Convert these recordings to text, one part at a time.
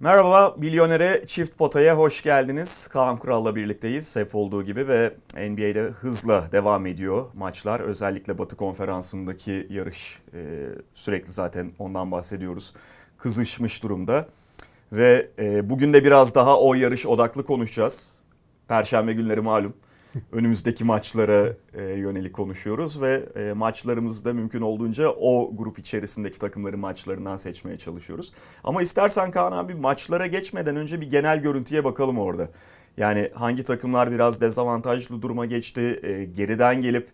Merhaba Bilyonere Çift Pota'ya hoş geldiniz. Kaan Kural'la birlikteyiz hep olduğu gibi ve NBA'de hızla devam ediyor maçlar. Özellikle Batı Konferansı'ndaki yarış e, sürekli zaten ondan bahsediyoruz. Kızışmış durumda ve e, bugün de biraz daha o yarış odaklı konuşacağız. Perşembe günleri malum önümüzdeki maçlara e, yönelik konuşuyoruz ve e, maçlarımızda mümkün olduğunca o grup içerisindeki takımların maçlarından seçmeye çalışıyoruz. Ama istersen Kaan abi maçlara geçmeden önce bir genel görüntüye bakalım orada. Yani hangi takımlar biraz dezavantajlı duruma geçti, e, geriden gelip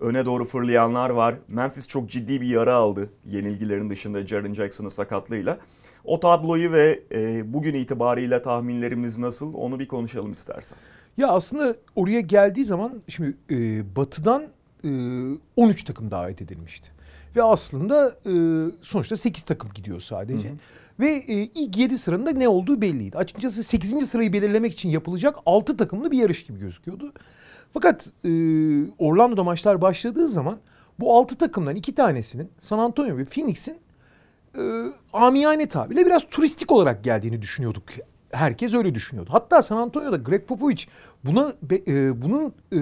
öne doğru fırlayanlar var. Memphis çok ciddi bir yara aldı yenilgilerin dışında Jaren Jackson'ın sakatlığıyla. O tabloyu ve e, bugün itibariyle tahminlerimiz nasıl onu bir konuşalım istersen. Ya aslında oraya geldiği zaman şimdi e, batıdan e, 13 takım davet edilmişti. Ve aslında e, sonuçta 8 takım gidiyor sadece. Hı hı. Ve e, ilk 7 da ne olduğu belliydi. Açıkçası 8. sırayı belirlemek için yapılacak 6 takımlı bir yarış gibi gözüküyordu. Fakat e, Orlando'da maçlar başladığı zaman bu 6 takımdan 2 tanesinin San Antonio ve Phoenix'in e, amiyane tabirle biraz turistik olarak geldiğini düşünüyorduk. Herkes öyle düşünüyordu. Hatta San Antonio'da Greg Popovich buna e, bunun e,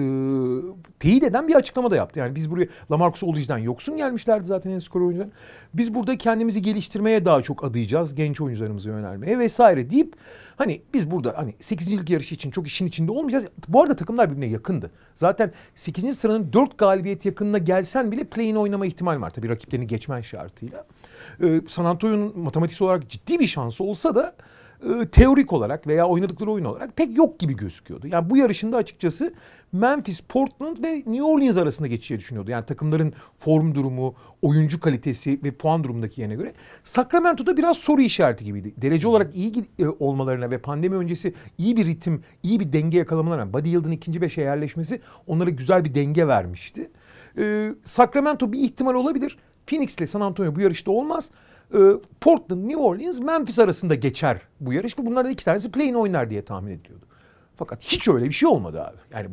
teyit eden bir açıklama da yaptı. Yani biz buraya Lamarcus Aldridge'den yoksun gelmişlerdi zaten en skor oyuncuları. Biz burada kendimizi geliştirmeye daha çok adayacağız. Genç oyuncularımızı yönelmeye vesaire deyip hani biz burada hani 8. lig yarışı için çok işin içinde olmayacağız. Bu arada takımlar birbirine yakındı. Zaten 8. sıranın 4 galibiyet yakınına gelsen bile play'in oynama ihtimal var. Tabii rakiplerini geçmen şartıyla e, San Antonio'nun matematiksel olarak ciddi bir şansı olsa da e, teorik olarak veya oynadıkları oyun olarak pek yok gibi gözüküyordu. Yani bu yarışında açıkçası Memphis, Portland ve New Orleans arasında geçeceği düşünüyordu. Yani takımların form durumu, oyuncu kalitesi ve puan durumundaki yerine göre. Sacramento'da biraz soru işareti gibiydi. Derece olarak iyi e, olmalarına ve pandemi öncesi iyi bir ritim, iyi bir denge yakalamalarına, Buddy Yıldız'ın ikinci beşe yerleşmesi onlara güzel bir denge vermişti. Ee, Sacramento bir ihtimal olabilir. Phoenix ile San Antonio bu yarışta olmaz. E, Portland, New Orleans, Memphis arasında geçer bu yarış ve bunlardan iki tanesi play'in oynar diye tahmin ediliyordu. Fakat hiç öyle bir şey olmadı abi. Yani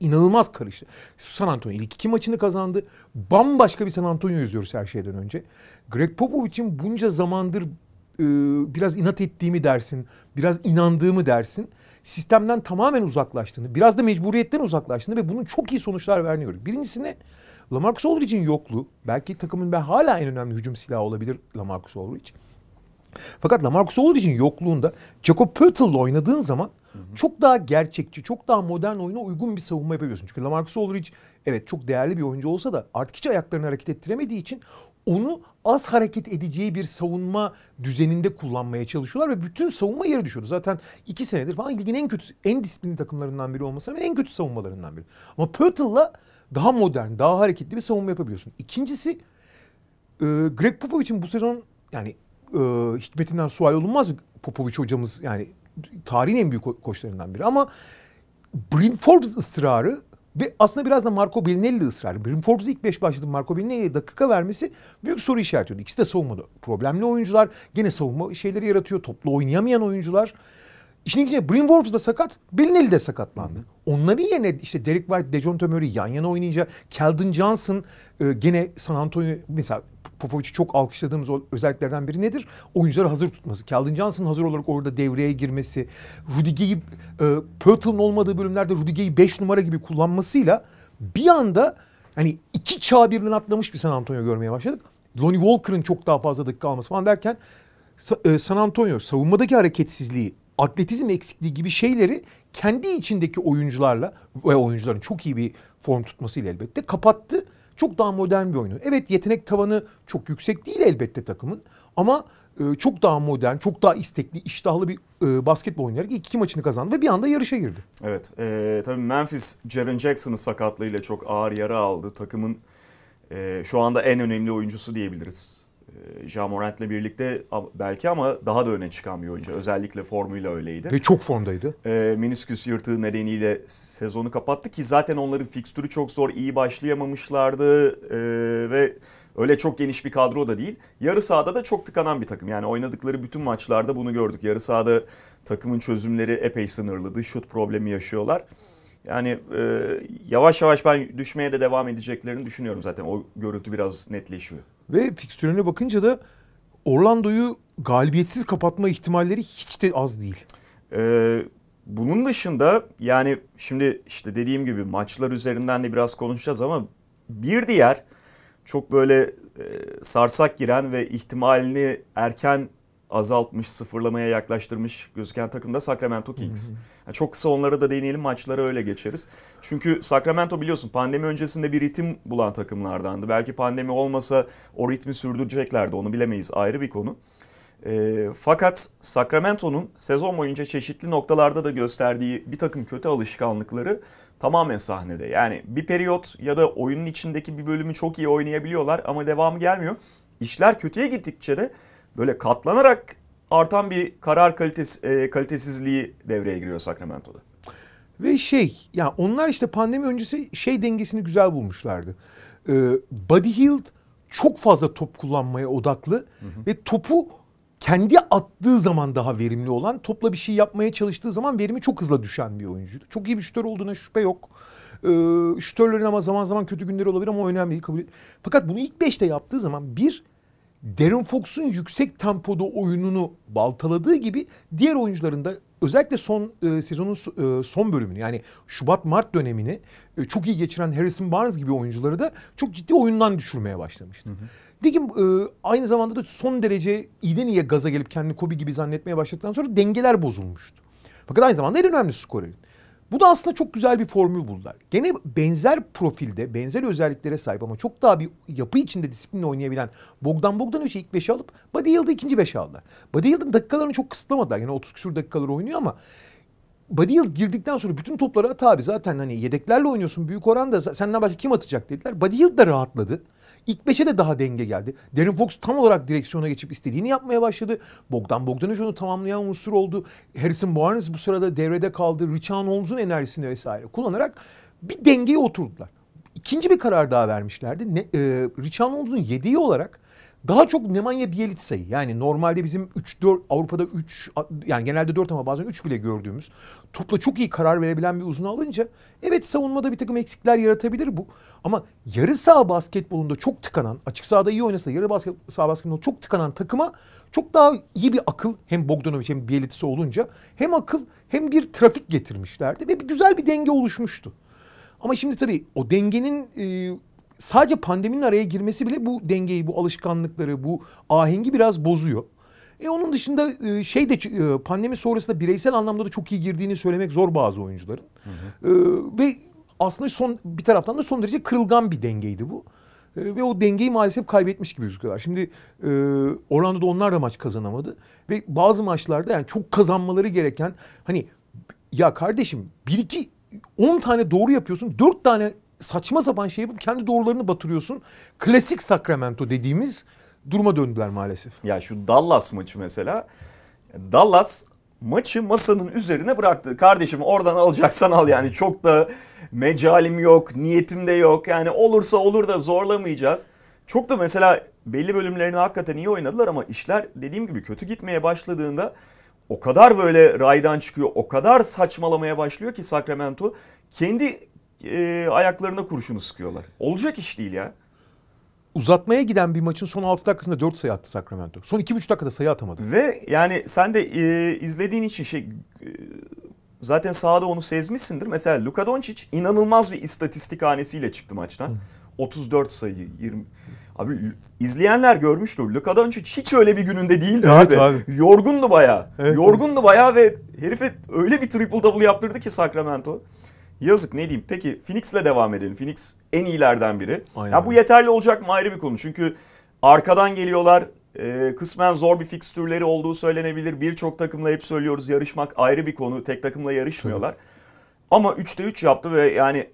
inanılmaz karıştı. San Antonio ilk iki maçını kazandı. Bambaşka bir San Antonio izliyoruz her şeyden önce. Greg Popovich'in bunca zamandır e, biraz inat ettiğimi dersin, biraz inandığımı dersin. Sistemden tamamen uzaklaştığını, biraz da mecburiyetten uzaklaştığını ve bunun çok iyi sonuçlar vermiyor. Birincisine Lamarcus Aldridge'in yokluğu belki takımın ben hala en önemli hücum silahı olabilir Lamarcus Aldridge. Fakat Lamarcus Aldridge'in yokluğunda Jacob Pötl'le oynadığın zaman hı hı. çok daha gerçekçi, çok daha modern oyuna uygun bir savunma yapabiliyorsun. Çünkü Lamarcus Aldridge evet çok değerli bir oyuncu olsa da artık hiç ayaklarını hareket ettiremediği için onu az hareket edeceği bir savunma düzeninde kullanmaya çalışıyorlar ve bütün savunma yere düşüyordu. Zaten iki senedir falan ligin en kötü, en disiplinli takımlarından biri olmasa bile en kötü savunmalarından biri. Ama Pötl'la daha modern, daha hareketli bir savunma yapabiliyorsun. İkincisi e, Greg Popovich'in bu sezon yani e, hikmetinden sual olunmaz Popovich hocamız yani tarihin en büyük ko- koçlarından biri ama Brim Forbes ısrarı ve aslında biraz da Marco Bellinelli ısrarı. Brim Forbes ilk beş başladı. Marco Bellinelli'ye dakika vermesi büyük soru işareti. İkisi de savunmada. Problemli oyuncular. Gene savunma şeyleri yaratıyor. Toplu oynayamayan oyuncular. İşin içine Bryn Forbes da sakat, Bellinelli de sakatlandı. Hı hı. Onların yerine işte Derek White, Dejon Tömör'ü yan yana oynayınca Keldon Johnson e, gene San Antonio mesela Popovic'i çok alkışladığımız özelliklerden biri nedir? Oyuncuları hazır tutması. Keldon Johnson hazır olarak orada devreye girmesi. Rudiger'i e, Pörtl'ün olmadığı bölümlerde Rudiger'i 5 numara gibi kullanmasıyla bir anda hani iki çağ birinden atlamış bir San Antonio görmeye başladık. Lonnie Walker'ın çok daha fazla dakika alması falan derken e, San Antonio savunmadaki hareketsizliği atletizm eksikliği gibi şeyleri kendi içindeki oyuncularla ve oyuncuların çok iyi bir form tutmasıyla elbette kapattı. Çok daha modern bir oyunu. Evet yetenek tavanı çok yüksek değil elbette takımın ama e, çok daha modern, çok daha istekli, iştahlı bir e, basketbol oynayarak ilk iki maçını kazandı ve bir anda yarışa girdi. Evet, e, tabii Memphis Jaren Jackson'ın sakatlığıyla çok ağır yara aldı. Takımın e, şu anda en önemli oyuncusu diyebiliriz. Ee, ja Morant'le birlikte belki ama daha da öne çıkan bir oyuncu. Özellikle formuyla öyleydi. Ve çok formdaydı. E, minisküs yırtığı nedeniyle sezonu kapattı ki zaten onların fikstürü çok zor. iyi başlayamamışlardı e, ve öyle çok geniş bir kadro da değil. Yarı sahada da çok tıkanan bir takım. Yani oynadıkları bütün maçlarda bunu gördük. Yarı sahada takımın çözümleri epey sınırlıydı Dış şut problemi yaşıyorlar. Yani e, yavaş yavaş ben düşmeye de devam edeceklerini düşünüyorum zaten. O görüntü biraz netleşiyor. Ve fikstürüne bakınca da Orlando'yu galibiyetsiz kapatma ihtimalleri hiç de az değil. Ee, bunun dışında yani şimdi işte dediğim gibi maçlar üzerinden de biraz konuşacağız ama bir diğer çok böyle e, sarsak giren ve ihtimalini erken azaltmış, sıfırlamaya yaklaştırmış gözüken takım da Sacramento Kings. Hı hı. Çok kısa onlara da değinelim maçlara öyle geçeriz. Çünkü Sacramento biliyorsun pandemi öncesinde bir ritim bulan takımlardandı. Belki pandemi olmasa o ritmi sürdüreceklerdi onu bilemeyiz ayrı bir konu. E, fakat Sacramento'nun sezon boyunca çeşitli noktalarda da gösterdiği bir takım kötü alışkanlıkları tamamen sahnede. Yani bir periyot ya da oyunun içindeki bir bölümü çok iyi oynayabiliyorlar ama devamı gelmiyor. İşler kötüye gittikçe de böyle katlanarak artan bir karar kalitesi e, kalitesizliği devreye giriyor Sacramento'da. Ve şey yani onlar işte pandemi öncesi şey dengesini güzel bulmuşlardı. Ee, Buddy Hield çok fazla top kullanmaya odaklı hı hı. ve topu kendi attığı zaman daha verimli olan, topla bir şey yapmaya çalıştığı zaman verimi çok hızla düşen bir oyuncuydu. Çok iyi bir şütör olduğuna şüphe yok. Ee, şütörlerin ama zaman zaman kötü günleri olabilir ama önemli değil. Kabul Fakat bunu ilk beşte yaptığı zaman bir, Darren Fox'un yüksek tempoda oyununu baltaladığı gibi diğer oyuncuların da özellikle son e, sezonun e, son bölümünü yani Şubat-Mart dönemini e, çok iyi geçiren Harrison Barnes gibi oyuncuları da çok ciddi oyundan düşürmeye başlamıştı. Dikim e, aynı zamanda da son derece iyiden iyiye gaza gelip kendini Kobe gibi zannetmeye başladıktan sonra dengeler bozulmuştu. Fakat aynı zamanda en önemli skorerdi. Bu da aslında çok güzel bir formül buldular. Gene benzer profilde, benzer özelliklere sahip ama çok daha bir yapı içinde disiplinle oynayabilen Bogdan Bogdanovic'i ilk 5'e alıp Buddy Yıldız'ı ikinci 5'e aldılar. Buddy Yıldız'ın dakikalarını çok kısıtlamadılar. Yine 30 küsur dakikalar oynuyor ama Buddy Yield girdikten sonra bütün topları at abi zaten hani yedeklerle oynuyorsun büyük oranda senden başka kim atacak dediler. Buddy Yield da rahatladı. İlk 5'e de daha denge geldi. Darren Fox tam olarak direksiyona geçip istediğini yapmaya başladı. Bogdan Bogdanovic onu tamamlayan unsur oldu. Harrison Barnes bu sırada devrede kaldı. Richan Holmes'un enerjisini vesaire kullanarak bir dengeye oturdular. İkinci bir karar daha vermişlerdi. Ne, e, Richan Holmes'un yediği olarak daha çok Nemanja Bielitsa'yı yani normalde bizim 3-4 Avrupa'da 3 yani genelde 4 ama bazen 3 bile gördüğümüz topla çok iyi karar verebilen bir uzun alınca evet savunmada bir takım eksikler yaratabilir bu. Ama yarı saha basketbolunda çok tıkanan açık sahada iyi oynasa yarı basket, saha basketbolunda çok tıkanan takıma çok daha iyi bir akıl hem Bogdanovic hem Bielitsa olunca hem akıl hem bir trafik getirmişlerdi ve bir güzel bir denge oluşmuştu. Ama şimdi tabii o dengenin e, sadece pandeminin araya girmesi bile bu dengeyi, bu alışkanlıkları, bu ahengi biraz bozuyor. E onun dışında e, şey de e, pandemi sonrasında bireysel anlamda da çok iyi girdiğini söylemek zor bazı oyuncuların. Hı hı. E, ve aslında son bir taraftan da son derece kırılgan bir dengeydi bu. E, ve o dengeyi maalesef kaybetmiş gibi gözüküyorlar. Şimdi e, Orlando'da onlar da maç kazanamadı. Ve bazı maçlarda yani çok kazanmaları gereken hani ya kardeşim bir iki 10 tane doğru yapıyorsun. 4 tane saçma sapan şey yapıp kendi doğrularını batırıyorsun. Klasik Sacramento dediğimiz duruma döndüler maalesef. Ya şu Dallas maçı mesela. Dallas maçı masanın üzerine bıraktı. Kardeşim oradan alacaksan al yani çok da mecalim yok, niyetim de yok. Yani olursa olur da zorlamayacağız. Çok da mesela belli bölümlerini hakikaten iyi oynadılar ama işler dediğim gibi kötü gitmeye başladığında o kadar böyle raydan çıkıyor, o kadar saçmalamaya başlıyor ki Sacramento kendi e, ayaklarına kurşunu sıkıyorlar. Olacak iş değil ya. Uzatmaya giden bir maçın son 6 dakikasında 4 sayı attı Sacramento. Son 2,5 dakikada sayı atamadı. Ve yani sen de e, izlediğin için şey e, zaten sahada onu sezmişsindir. Mesela Luka Doncic inanılmaz bir istatistik hanesiyle çıktı maçtan. Hı. 34 sayı 20 Abi izleyenler görmüştür. Luka Doncic hiç öyle bir gününde değildi evet, abi. abi. Yorgundu bayağı. Evet, Yorgundu evet. bayağı ve herife öyle bir triple double yaptırdı ki Sacramento. Yazık ne diyeyim. Peki Phoenix'le devam edelim. Phoenix en iyilerden biri. Aynen. Ya bu yeterli olacak mı ayrı bir konu. Çünkü arkadan geliyorlar. E, kısmen zor bir fikstürleri olduğu söylenebilir. Birçok takımla hep söylüyoruz yarışmak ayrı bir konu. Tek takımla yarışmıyorlar. Tabii. Ama 3'te 3 yaptı ve yani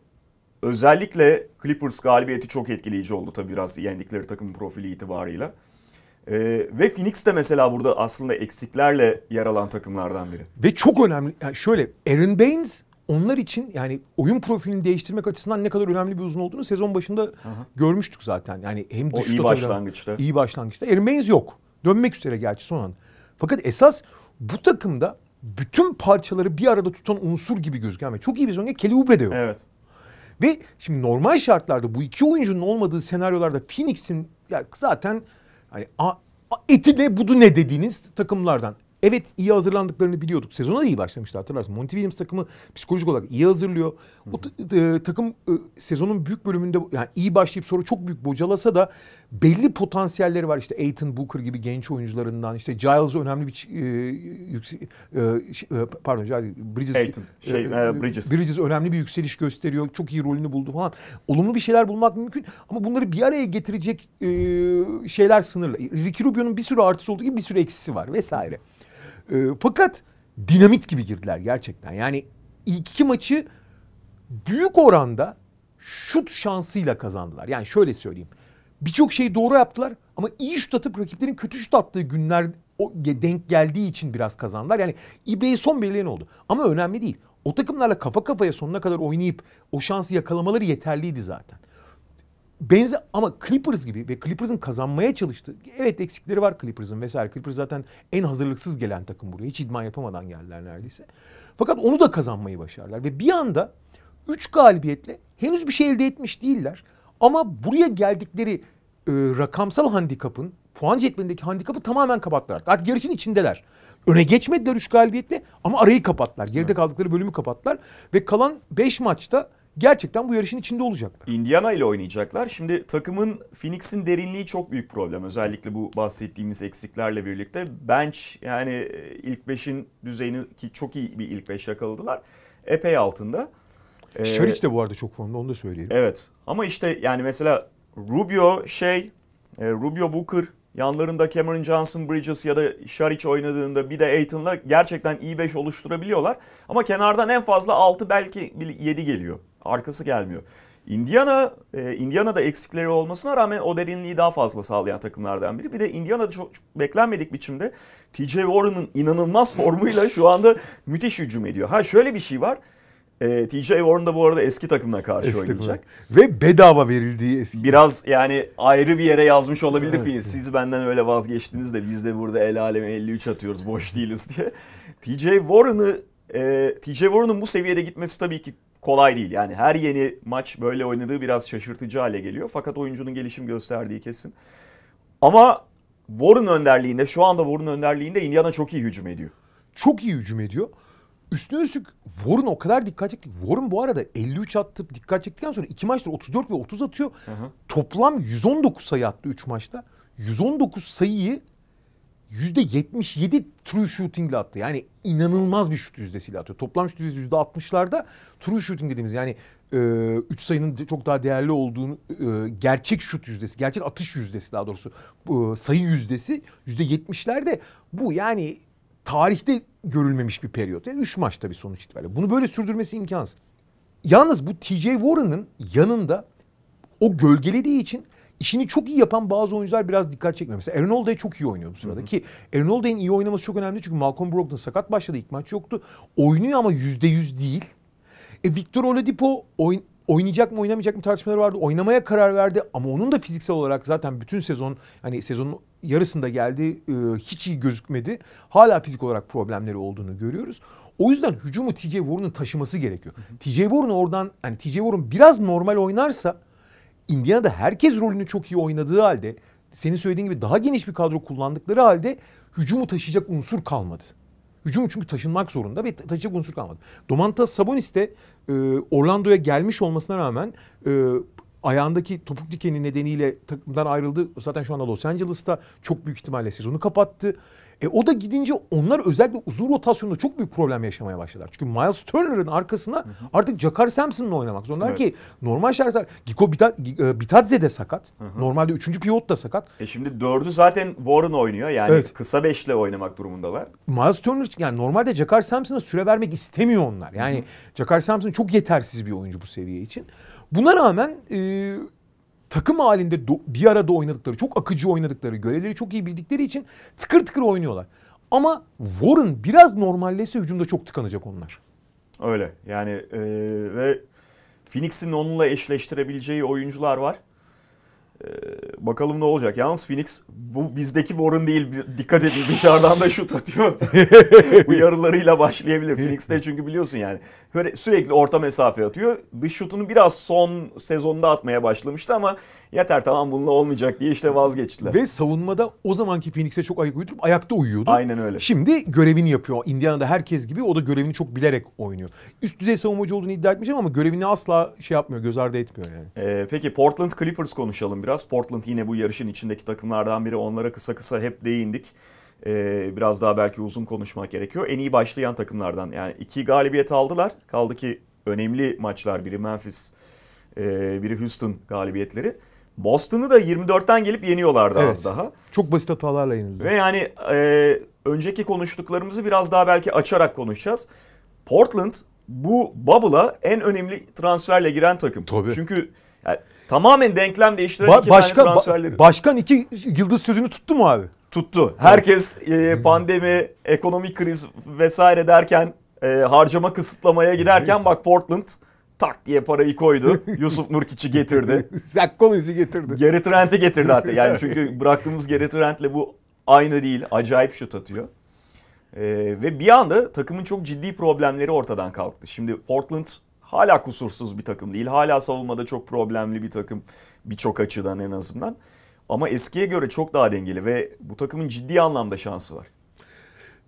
özellikle Clippers galibiyeti çok etkileyici oldu tabii biraz yendikleri takım profili itibarıyla. Ee, ve Phoenix de mesela burada aslında eksiklerle yer alan takımlardan biri. Ve çok önemli yani şöyle Aaron Baines onlar için yani oyun profilini değiştirmek açısından ne kadar önemli bir uzun olduğunu sezon başında Aha. görmüştük zaten. Yani hem o iyi başlangıçta. Iyi başlangıçta. Aaron yok. Dönmek üzere gerçi son an. Fakat esas bu takımda bütün parçaları bir arada tutan unsur gibi gözüküyor ve çok iyi bir sezon Kelly Oubre de yok. Evet. Ve şimdi normal şartlarda bu iki oyuncunun olmadığı senaryolarda Phoenix'in ya zaten hani a, a, eti de budu ne dediğiniz takımlardan. Evet iyi hazırlandıklarını biliyorduk. Sezona da iyi başlamıştı hatırlarsın. Monty Williams takımı psikolojik olarak iyi hazırlıyor. O e, takım e, sezonun büyük bölümünde yani iyi başlayıp sonra çok büyük bocalasa da belli potansiyelleri var. İşte Aiton Booker gibi genç oyuncularından işte Giles önemli bir e, yüksek, e, e, pardon Giles, Bridges, Aiton, e, şey, e, Bridges. Bridges önemli bir yükseliş gösteriyor. Çok iyi rolünü buldu falan. Olumlu bir şeyler bulmak mümkün ama bunları bir araya getirecek e, şeyler sınırlı. Ricky Rubio'nun bir sürü artısı olduğu gibi bir sürü eksisi var vesaire. E, fakat dinamit gibi girdiler gerçekten. Yani ilk iki maçı büyük oranda şut şansıyla kazandılar. Yani şöyle söyleyeyim. Birçok şeyi doğru yaptılar ama iyi şut atıp rakiplerin kötü şut attığı günler o denk geldiği için biraz kazandılar. Yani İbre'yi son belirleyen oldu. Ama önemli değil. O takımlarla kafa kafaya sonuna kadar oynayıp o şansı yakalamaları yeterliydi zaten benzer ama Clippers gibi ve Clippers'ın kazanmaya çalıştı. Evet eksikleri var Clippers'ın vesaire. Clippers zaten en hazırlıksız gelen takım buraya. Hiç idman yapamadan geldiler neredeyse. Fakat onu da kazanmayı başardılar ve bir anda 3 galibiyetle henüz bir şey elde etmiş değiller. Ama buraya geldikleri e, rakamsal handikapın, puan cetvelindeki handikapı tamamen kapattılar. Artık yarışın içindeler. Öne geçmediler 3 galibiyetle ama arayı kapattılar. Geride kaldıkları bölümü kapattılar ve kalan 5 maçta gerçekten bu yarışın içinde olacaklar. Indiana ile oynayacaklar. Şimdi takımın Phoenix'in derinliği çok büyük problem. Özellikle bu bahsettiğimiz eksiklerle birlikte bench yani e, ilk beşin düzeyini ki çok iyi bir ilk beş yakaladılar. Epey altında. E, Şaric de bu arada çok formda onu da söyleyelim. Evet ama işte yani mesela Rubio şey e, Rubio Booker Yanlarında Cameron Johnson Bridges ya da Şariç oynadığında bir de Aiton'la gerçekten iyi 5 oluşturabiliyorlar. Ama kenardan en fazla 6 belki 7 geliyor. Arkası gelmiyor. Indiana, e, Indiana'da eksikleri olmasına rağmen o derinliği daha fazla sağlayan takımlardan biri. Bir de Indiana'da çok, çok beklenmedik biçimde TJ Warren'ın inanılmaz formuyla şu anda müthiş hücum ediyor. Ha şöyle bir şey var. E, ee, TJ Warren da bu arada eski takımla karşı eski oynayacak. Takımına. Ve bedava verildiği eski. Biraz yani ayrı bir yere yazmış olabilir evet. Siz benden öyle vazgeçtiniz de biz de burada el aleme 53 atıyoruz boş değiliz diye. TJ Warren'ı e, TJ Warren'ın bu seviyede gitmesi tabii ki kolay değil. Yani her yeni maç böyle oynadığı biraz şaşırtıcı hale geliyor. Fakat oyuncunun gelişim gösterdiği kesin. Ama Warren önderliğinde şu anda Warren önderliğinde Indiana çok iyi hücum ediyor. Çok iyi hücum ediyor. Üstüne üstlük Warren o kadar dikkat çekti. Warren bu arada 53 attı dikkat çektikten sonra iki maçta 34 ve 30 atıyor. Hı hı. Toplam 119 sayı attı 3 maçta. 119 sayıyı %77 true shooting ile attı. Yani inanılmaz bir şut yüzdesiyle atıyor. Toplam şut yüzdesi %60'larda true shooting dediğimiz yani 3 e, üç sayının çok daha değerli olduğunu e, gerçek şut yüzdesi, gerçek atış yüzdesi daha doğrusu e, sayı yüzdesi %70'lerde bu yani tarihte görülmemiş bir periyot. Yani üç maç tabii sonuç itibariyle. Bunu böyle sürdürmesi imkansız. Yalnız bu TJ Warren'ın yanında o gölgelediği için işini çok iyi yapan bazı oyuncular biraz dikkat çekmiyor. Mesela Aaron Holiday çok iyi oynuyor bu sırada hı hı. ki Aaron Holiday'in iyi oynaması çok önemli çünkü Malcolm Brogdon sakat başladı ilk maç yoktu. Oynuyor ama yüzde yüz değil. E Victor Oladipo oyn oynayacak mı oynamayacak mı tartışmaları vardı. Oynamaya karar verdi ama onun da fiziksel olarak zaten bütün sezon hani sezonun yarısında geldi e, hiç iyi gözükmedi. Hala fizik olarak problemleri olduğunu görüyoruz. O yüzden hücumu TJ Warren'ın taşıması gerekiyor. TJ Warren oradan hani TJ Warren biraz normal oynarsa Indiana'da herkes rolünü çok iyi oynadığı halde senin söylediğin gibi daha geniş bir kadro kullandıkları halde hücumu taşıyacak unsur kalmadı. Hücumu çünkü taşınmak zorunda ve taşıyacak unsur kalmadı. Domantas Sabonis de e, Orlando'ya gelmiş olmasına rağmen e, ayağındaki topuk dikeni nedeniyle takımdan ayrıldı. Zaten şu anda Los Angeles'ta çok büyük ihtimalle sezonu kapattı. E o da gidince onlar özellikle uzun rotasyonda çok büyük problem yaşamaya başladılar. Çünkü Miles Turner'ın arkasına hı hı. artık Jakar Sampson'la oynamak zorundalar evet. ki normal şartlar Giko e, Bitadze de sakat. Hı hı. Normalde üçüncü pivot da sakat. E şimdi dördü zaten Warren oynuyor yani evet. kısa beşle oynamak durumundalar. Miles Turner yani normalde Jakar Sampson'a süre vermek istemiyor onlar. Yani hı hı. Jakar Sampson çok yetersiz bir oyuncu bu seviye için. Buna rağmen e, takım halinde bir arada oynadıkları, çok akıcı oynadıkları, görevleri çok iyi bildikleri için tıkır tıkır oynuyorlar. Ama Warren biraz normalleşse hücumda çok tıkanacak onlar. Öyle yani e, ve Phoenix'in onunla eşleştirebileceği oyuncular var. Ee, bakalım ne olacak. Yalnız Phoenix bu bizdeki Warren değil. Dikkat edin dışarıdan da şut atıyor. bu yarılarıyla başlayabilir. Phoenix de çünkü biliyorsun yani. Böyle sürekli orta mesafe atıyor. Dış şutunu biraz son sezonda atmaya başlamıştı ama yeter tamam bununla olmayacak diye işte vazgeçtiler. Ve savunmada o zamanki Phoenix'e çok ayak uydurup ayakta uyuyordu. Aynen öyle. Şimdi görevini yapıyor. Indiana'da herkes gibi o da görevini çok bilerek oynuyor. Üst düzey savunmacı olduğunu iddia etmişim ama görevini asla şey yapmıyor, göz ardı etmiyor yani. Ee, peki Portland Clippers konuşalım biraz. Portland yine bu yarışın içindeki takımlardan biri. Onlara kısa kısa hep değindik. Ee, biraz daha belki uzun konuşmak gerekiyor. En iyi başlayan takımlardan. Yani iki galibiyet aldılar. Kaldı ki önemli maçlar. Biri Memphis, e, biri Houston galibiyetleri. Boston'ı da 24'ten gelip yeniyorlardı evet. az daha. Çok basit hatalarla yenildi. Ve yani e, önceki konuştuklarımızı biraz daha belki açarak konuşacağız. Portland bu bubble'a en önemli transferle giren takım. Tabii. Çünkü yani tamamen denklem değiştiren ba- iki başka, tane transferleri. Ba- başkan iki yıldız sözünü tuttu mu abi? Tuttu. Herkes e, pandemi, ekonomik kriz vesaire derken e, harcama kısıtlamaya giderken bak Portland tak diye parayı koydu. Yusuf Nurkiç'i getirdi. Zach Collins'i getirdi. Gary Trent'i getirdi hatta. Yani çünkü bıraktığımız Gary Trent'le bu aynı değil. Acayip şut atıyor. Ee, ve bir anda takımın çok ciddi problemleri ortadan kalktı. Şimdi Portland hala kusursuz bir takım değil. Hala savunmada çok problemli bir takım birçok açıdan en azından. Ama eskiye göre çok daha dengeli ve bu takımın ciddi anlamda şansı var.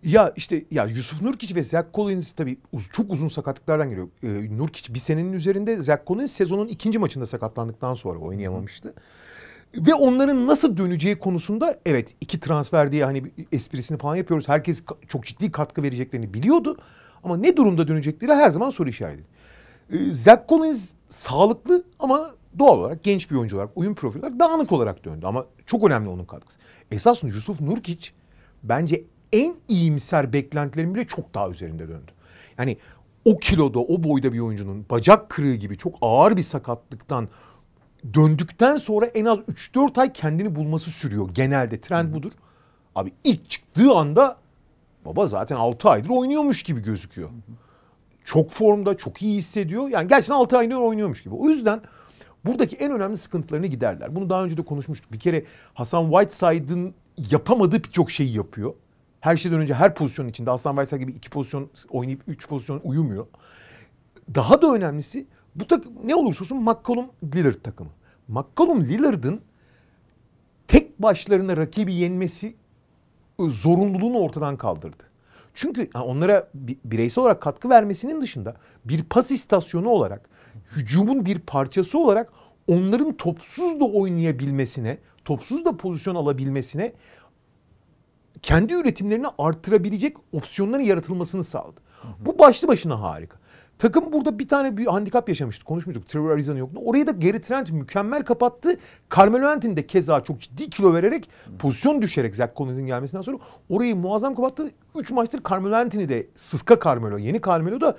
Ya işte ya Yusuf Nurkic ve Zach Collins tabii uz, çok uzun sakatlıklardan geliyor. Ee, Nurkic bir senenin üzerinde Zach Collins sezonun ikinci maçında sakatlandıktan sonra oynayamamıştı. Ve onların nasıl döneceği konusunda evet iki transfer diye hani esprisini falan yapıyoruz. Herkes çok ciddi katkı vereceklerini biliyordu. Ama ne durumda dönecekleri her zaman soru işareti. E, Zach Collins sağlıklı ama doğal olarak genç bir oyuncu olarak, oyun profili olarak dağınık olarak döndü. Ama çok önemli onun katkısı. Esas Yusuf Nurkic bence en iyimser beklentilerin bile çok daha üzerinde döndü. Yani o kiloda, o boyda bir oyuncunun bacak kırığı gibi çok ağır bir sakatlıktan döndükten sonra en az 3-4 ay kendini bulması sürüyor. Genelde trend budur. Abi ilk çıktığı anda baba zaten 6 aydır oynuyormuş gibi gözüküyor. Hı hı. Çok formda, çok iyi hissediyor. Yani gerçekten 6 aydır oynuyormuş gibi. O yüzden buradaki en önemli sıkıntılarını giderler. Bunu daha önce de konuşmuştuk. Bir kere Hasan Whiteside'ın yapamadığı birçok şeyi yapıyor. Her şeyden önce her pozisyon içinde Hasan Whiteside gibi iki pozisyon oynayıp üç pozisyon uyumuyor. Daha da önemlisi bu takım ne olursa olsun McCollum Lillard takımı. McCollum Lillard'ın tek başlarına rakibi yenmesi e, zorunluluğunu ortadan kaldırdı. Çünkü onlara bireysel olarak katkı vermesinin dışında bir pas istasyonu olarak, hücumun bir parçası olarak onların topsuz da oynayabilmesine, topsuz da pozisyon alabilmesine kendi üretimlerini artırabilecek opsiyonların yaratılmasını sağladı. Hı hı. Bu başlı başına harika. Takım burada bir tane bir handikap yaşamıştı. Konuşmuyorduk. Trevor Arizona yoktu. Orayı da Gary Trent mükemmel kapattı. Carmelo Anthony de keza çok ciddi kilo vererek pozisyon düşerek Zach Collins'in gelmesinden sonra orayı muazzam kapattı. 3 maçtır Carmelo Anthony de sıska Carmelo. Yeni Carmelo da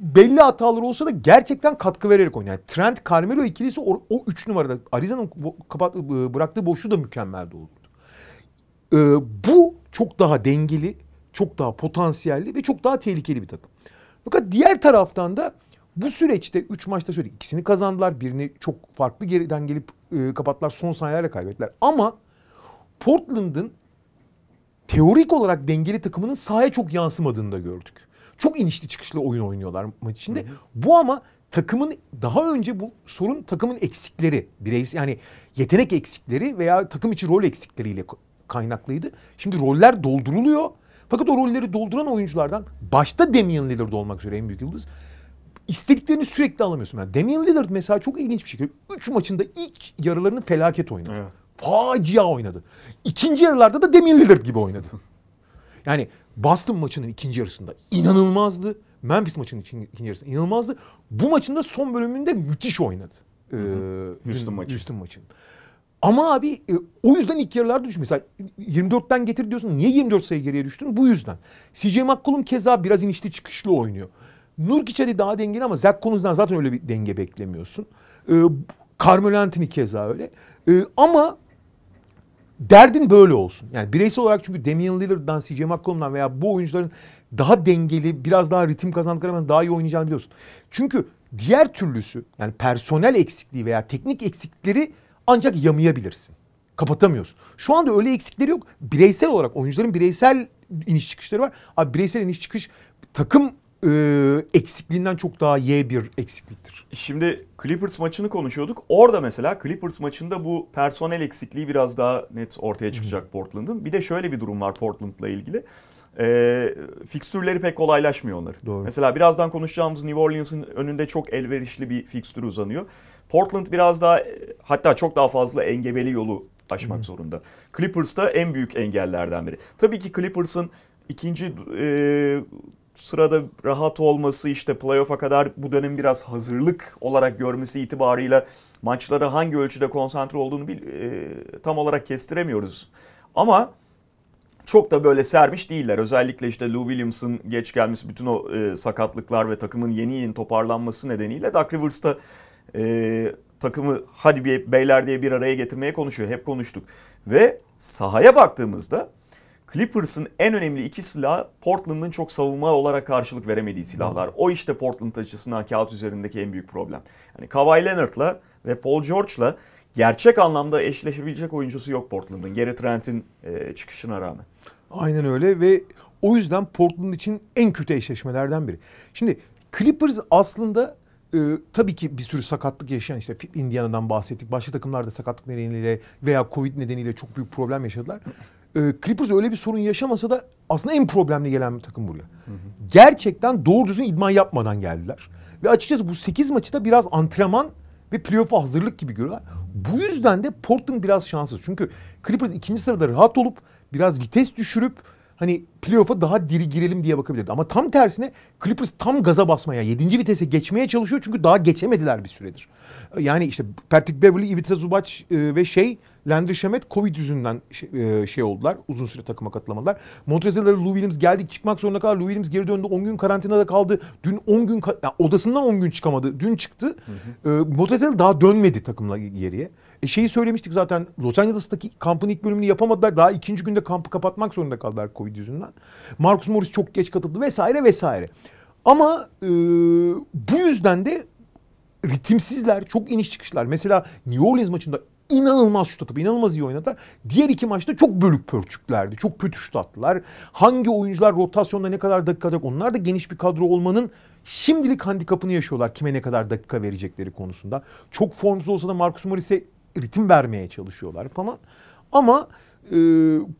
belli hataları olsa da gerçekten katkı vererek oynuyor. Yani Trent Carmelo ikilisi o, o üç numarada Arizona'nın e, bıraktığı boşluğu da mükemmel doldurdu. Ee, bu çok daha dengeli, çok daha potansiyelli ve çok daha tehlikeli bir takım. Fakat diğer taraftan da bu süreçte 3 maçta şöyle ikisini kazandılar. Birini çok farklı geriden gelip e, kapattılar. Son saniyelerle kaybettiler. Ama Portland'ın teorik olarak dengeli takımının sahaya çok yansımadığını da gördük. Çok inişli çıkışlı oyun oynuyorlar maç içinde. Hı hı. Bu ama takımın daha önce bu sorun takımın eksikleri. Bireys yani yetenek eksikleri veya takım içi rol eksikleriyle kaynaklıydı. Şimdi roller dolduruluyor fakat o rolleri dolduran oyunculardan başta Damian Lillard olmak üzere en büyük yıldız istediklerini sürekli alamıyorsun. Yani Damian Lillard mesela çok ilginç bir şekilde 3 maçında ilk yarılarını felaket oynadı. Evet. Facia oynadı. İkinci yarılarda da Damian Lillard gibi oynadı. yani Boston maçının ikinci yarısında inanılmazdı. Memphis maçının ikinci yarısında inanılmazdı. Bu maçın da son bölümünde müthiş oynadı. Ee, Houston maçı. Houston maçın. Ama abi e, o yüzden ilk yarılar düşmüş. Mesela 24'ten getir diyorsun. Niye 24 sayı geriye düştün? Bu yüzden. CJ McCollum keza biraz inişli çıkışlı oynuyor. Nurk içeri daha dengeli ama Zach Collins'dan zaten öyle bir denge beklemiyorsun. E, Carmelo Anthony keza öyle. E, ama derdin böyle olsun. Yani bireysel olarak çünkü Damian Lillard'dan, CJ McCollum'dan veya bu oyuncuların daha dengeli, biraz daha ritim kazandıkları daha iyi oynayacağını biliyorsun. Çünkü diğer türlüsü yani personel eksikliği veya teknik eksikleri ancak yamayabilirsin. Kapatamıyorsun. Şu anda öyle eksikleri yok. Bireysel olarak oyuncuların bireysel iniş çıkışları var. Abi bireysel iniş çıkış takım e, eksikliğinden çok daha Y bir eksikliktir. Şimdi Clippers maçını konuşuyorduk. Orada mesela Clippers maçında bu personel eksikliği biraz daha net ortaya çıkacak Portland'ın. Bir de şöyle bir durum var Portland'la ilgili. E, fikstürleri pek kolaylaşmıyor onların. Doğru. Mesela birazdan konuşacağımız New Orleans'ın önünde çok elverişli bir fikstür uzanıyor. Portland biraz daha hatta çok daha fazla engebeli yolu aşmak hmm. zorunda. Clippers da en büyük engellerden biri. Tabii ki Clippers'ın ikinci e, sırada rahat olması işte playoff'a kadar bu dönem biraz hazırlık olarak görmesi itibarıyla maçlara hangi ölçüde konsantre olduğunu bil, e, tam olarak kestiremiyoruz. Ama çok da böyle sermiş değiller. Özellikle işte Lou Williams'ın geç gelmesi bütün o e, sakatlıklar ve takımın yeni yeni toparlanması nedeniyle Doug Rivers'ta e, takımı hadi bir beyler diye bir araya getirmeye konuşuyor. Hep konuştuk. Ve sahaya baktığımızda Clippers'ın en önemli iki silahı Portland'ın çok savunma olarak karşılık veremediği silahlar. O işte Portland açısından kağıt üzerindeki en büyük problem. Yani Kawhi Leonard'la ve Paul George'la gerçek anlamda eşleşebilecek oyuncusu yok Portland'ın. Gary Trent'in e, çıkışına rağmen. Aynen öyle ve o yüzden Portland için en kötü eşleşmelerden biri. Şimdi Clippers aslında e, tabii ki bir sürü sakatlık yaşayan işte Indiana'dan bahsettik. Başka takımlar da sakatlık nedeniyle veya Covid nedeniyle çok büyük problem yaşadılar. E, Clippers öyle bir sorun yaşamasa da aslında en problemli gelen bir takım buraya. Hı hı. Gerçekten doğru düzgün idman yapmadan geldiler. Ve açıkçası bu 8 maçı da biraz antrenman ve playoff'a hazırlık gibi görüyorlar. Bu yüzden de Portland biraz şanssız. Çünkü Clippers ikinci sırada rahat olup biraz vites düşürüp hani playoff'a daha diri girelim diye bakabilirdi. Ama tam tersine Clippers tam gaza basmaya, 7. vitese geçmeye çalışıyor çünkü daha geçemediler bir süredir. Ee, yani işte Patrick Beverly, Ivica Zubac e, ve şey Landry Shamet Covid yüzünden e, şey, oldular. Uzun süre takıma katılamadılar. Montrezl'lere Lou Williams geldi çıkmak zorunda kaldı. Lou Williams geri döndü. 10 gün karantinada kaldı. Dün 10 gün yani odasından 10 gün çıkamadı. Dün çıktı. Hı hı. Ee, Montrezl daha dönmedi takımla geriye. E şeyi söylemiştik zaten Los Angeles'taki kampın ilk bölümünü yapamadılar. Daha ikinci günde kampı kapatmak zorunda kaldılar Covid yüzünden. Marcus Morris çok geç katıldı vesaire vesaire. Ama e, bu yüzden de ritimsizler, çok iniş çıkışlar. Mesela New Orleans maçında inanılmaz şut atıp inanılmaz iyi oynadılar. Diğer iki maçta çok bölük pörçüklerdi. Çok kötü şut attılar. Hangi oyuncular rotasyonda ne kadar dakika alacak? Onlar da geniş bir kadro olmanın şimdilik handikapını yaşıyorlar. Kime ne kadar dakika verecekleri konusunda. Çok formsuz olsa da Marcus Morris'e ritim vermeye çalışıyorlar falan. Ama e,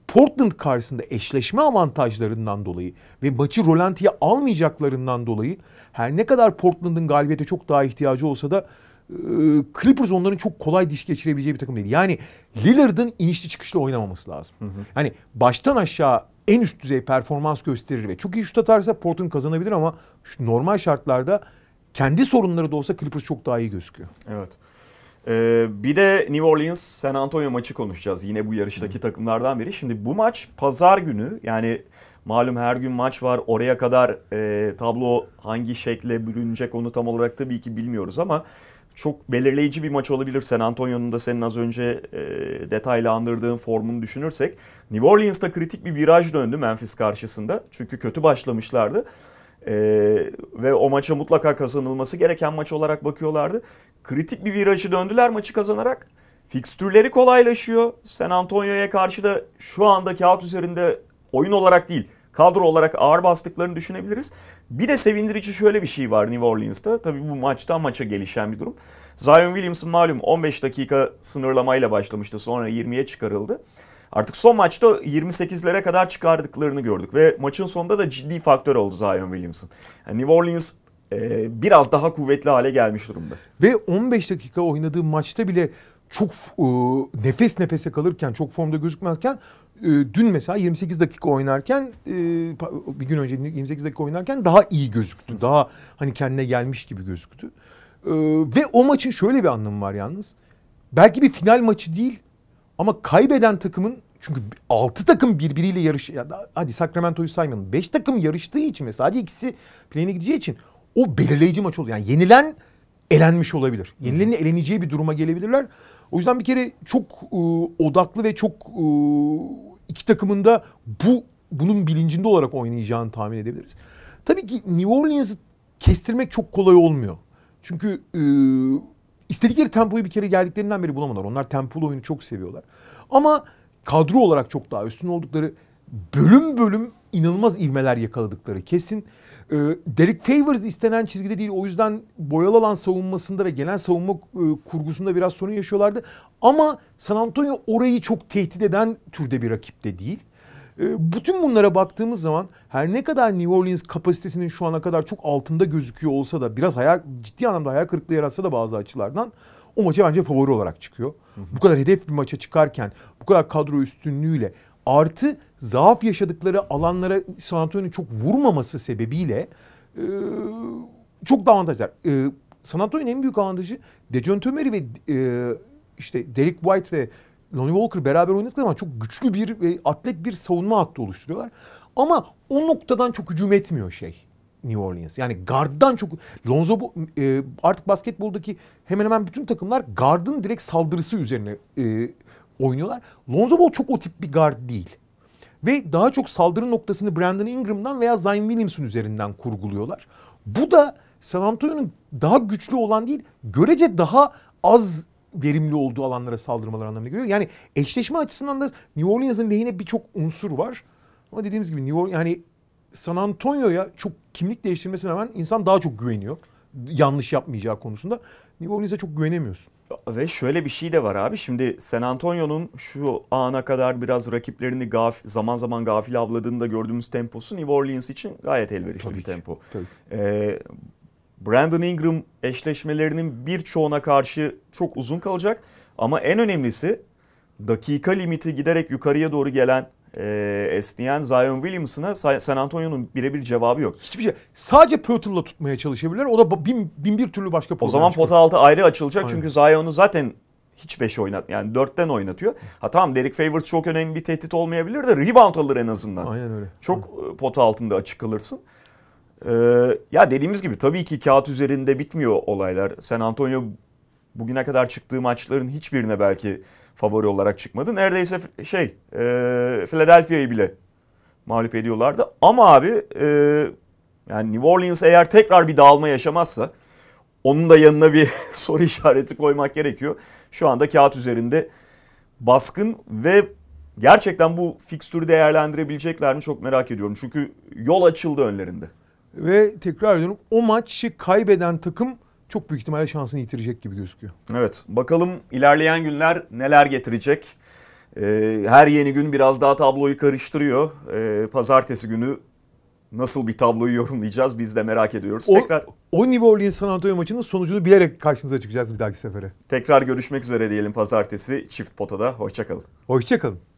Portland karşısında eşleşme avantajlarından dolayı ve maçı rolantiye almayacaklarından dolayı her ne kadar Portland'ın galibiyete çok daha ihtiyacı olsa da e, Clippers onların çok kolay diş geçirebileceği bir takım değil. Yani Lillard'ın inişli çıkışlı oynamaması lazım. Hı Yani baştan aşağı en üst düzey performans gösterir ve çok iyi şut atarsa Portland kazanabilir ama normal şartlarda kendi sorunları da olsa Clippers çok daha iyi gözüküyor. Evet. Ee, bir de New Orleans San Antonio maçı konuşacağız. Yine bu yarıştaki Hı. takımlardan biri. Şimdi bu maç pazar günü yani malum her gün maç var. Oraya kadar e, tablo hangi şekle bürünecek onu tam olarak tabii ki bilmiyoruz ama çok belirleyici bir maç olabilir. San Antonio'nun da senin az önce e, detaylandırdığın formunu düşünürsek. New Orleans'ta kritik bir viraj döndü Memphis karşısında. Çünkü kötü başlamışlardı. E, ve o maça mutlaka kazanılması gereken maç olarak bakıyorlardı kritik bir virajı döndüler maçı kazanarak. Fikstürleri kolaylaşıyor. San Antonio'ya karşı da şu anda kağıt üzerinde oyun olarak değil kadro olarak ağır bastıklarını düşünebiliriz. Bir de sevindirici şöyle bir şey var New Orleans'ta. Tabii bu maçtan maça gelişen bir durum. Zion Williamson malum 15 dakika sınırlamayla başlamıştı. Sonra 20'ye çıkarıldı. Artık son maçta 28'lere kadar çıkardıklarını gördük ve maçın sonunda da ciddi faktör oldu Zion Williamson. Yani New Orleans e, biraz daha kuvvetli hale gelmiş durumda. Ve 15 dakika oynadığı maçta bile çok e, nefes nefese kalırken, çok formda gözükmezken e, dün mesela 28 dakika oynarken e, bir gün önce 28 dakika oynarken daha iyi gözüktü. Daha hani kendine gelmiş gibi gözüktü. E, ve o maçın şöyle bir anlamı var yalnız. Belki bir final maçı değil ama kaybeden takımın çünkü 6 takım birbiriyle yarış hadi Sacramento'yu saymayalım. 5 takım yarıştığı için ve sadece ikisi play'ine gideceği için o belirleyici maç olur. Yani yenilen elenmiş olabilir. Yenilenin eleneceği bir duruma gelebilirler. O yüzden bir kere çok e, odaklı ve çok e, iki takımın da bu bunun bilincinde olarak oynayacağını tahmin edebiliriz. Tabii ki New Orleans'ı kestirmek çok kolay olmuyor. Çünkü e, istedikleri tempoyu bir kere geldiklerinden beri bulamadılar. Onlar tempolu oyunu çok seviyorlar. Ama kadro olarak çok daha üstün oldukları bölüm bölüm inanılmaz ivmeler yakaladıkları kesin. E, ee, Derek Favors istenen çizgide değil. O yüzden boyalı alan savunmasında ve genel savunma e, kurgusunda biraz sorun yaşıyorlardı. Ama San Antonio orayı çok tehdit eden türde bir rakip de değil. E, bütün bunlara baktığımız zaman her ne kadar New Orleans kapasitesinin şu ana kadar çok altında gözüküyor olsa da biraz hayal, ciddi anlamda hayal kırıklığı yaratsa da bazı açılardan o maça bence favori olarak çıkıyor. Hı hı. Bu kadar hedef bir maça çıkarken bu kadar kadro üstünlüğüyle artı zaaf yaşadıkları alanlara San Antonio'nun çok vurmaması sebebiyle e, çok da avantajlar. E, San Antonio'nun en büyük avantajı Dejounte Murray ve e, işte Derek White ve Lonnie Walker beraber oynadıkları zaman çok güçlü bir ve atlet bir savunma hattı oluşturuyorlar. Ama o noktadan çok hücum etmiyor şey. New Orleans. Yani garddan çok Lonzo e, artık basketboldaki hemen hemen bütün takımlar gardın direkt saldırısı üzerine e, oynuyorlar. Lonzo Ball çok o tip bir gard değil. Ve daha çok saldırı noktasını Brandon Ingram'dan veya Zion Williamson üzerinden kurguluyorlar. Bu da San Antonio'nun daha güçlü olan değil, görece daha az verimli olduğu alanlara saldırmalar anlamına geliyor. Yani eşleşme açısından da New Orleans'ın lehine birçok unsur var. Ama dediğimiz gibi New Orleans, yani San Antonio'ya çok kimlik değiştirmesine rağmen insan daha çok güveniyor yanlış yapmayacağı konusunda New Orleans'e çok güvenemiyorsun. Ve şöyle bir şey de var abi. Şimdi San Antonio'nun şu ana kadar biraz rakiplerini gaf, zaman zaman gafil avladığını da gördüğümüz temposu New Orleans için gayet elverişli Tabii bir ki. tempo. Tabii. Ee, Brandon Ingram eşleşmelerinin birçoğuna karşı çok uzun kalacak. Ama en önemlisi dakika limiti giderek yukarıya doğru gelen e, esneyen Zion Williamson'a San Antonio'nun birebir cevabı yok. Hiçbir şey. Sadece Poeltl'la tutmaya çalışabilirler. O da bin, bin bir türlü başka O zaman çıkıyor. pota altı ayrı açılacak Aynen. çünkü Zion'u zaten hiç beş oynat yani dörtten oynatıyor. Ha tamam Derek Favors çok önemli bir tehdit olmayabilir de rebound alır en azından. Aynen öyle. Çok Aynen. E, pota altında açık kalırsın. Ee, ya dediğimiz gibi tabii ki kağıt üzerinde bitmiyor olaylar. San Antonio bugüne kadar çıktığı maçların hiçbirine belki favori olarak çıkmadı. Neredeyse şey e, Philadelphia'yı bile mağlup ediyorlardı. Ama abi e, yani New Orleans eğer tekrar bir dağılma yaşamazsa onun da yanına bir soru işareti koymak gerekiyor. Şu anda kağıt üzerinde baskın ve gerçekten bu fikstürü değerlendirebilecekler mi çok merak ediyorum. Çünkü yol açıldı önlerinde. Ve tekrar ediyorum o maçı kaybeden takım çok büyük ihtimalle şansını yitirecek gibi gözüküyor. Evet bakalım ilerleyen günler neler getirecek. Ee, her yeni gün biraz daha tabloyu karıştırıyor. Ee, pazartesi günü nasıl bir tabloyu yorumlayacağız biz de merak ediyoruz. O, Tekrar o New Orleans San Antonio maçının sonucunu bilerek karşınıza çıkacağız bir dahaki sefere. Tekrar görüşmek üzere diyelim pazartesi çift potada. Hoşçakalın. Hoşçakalın.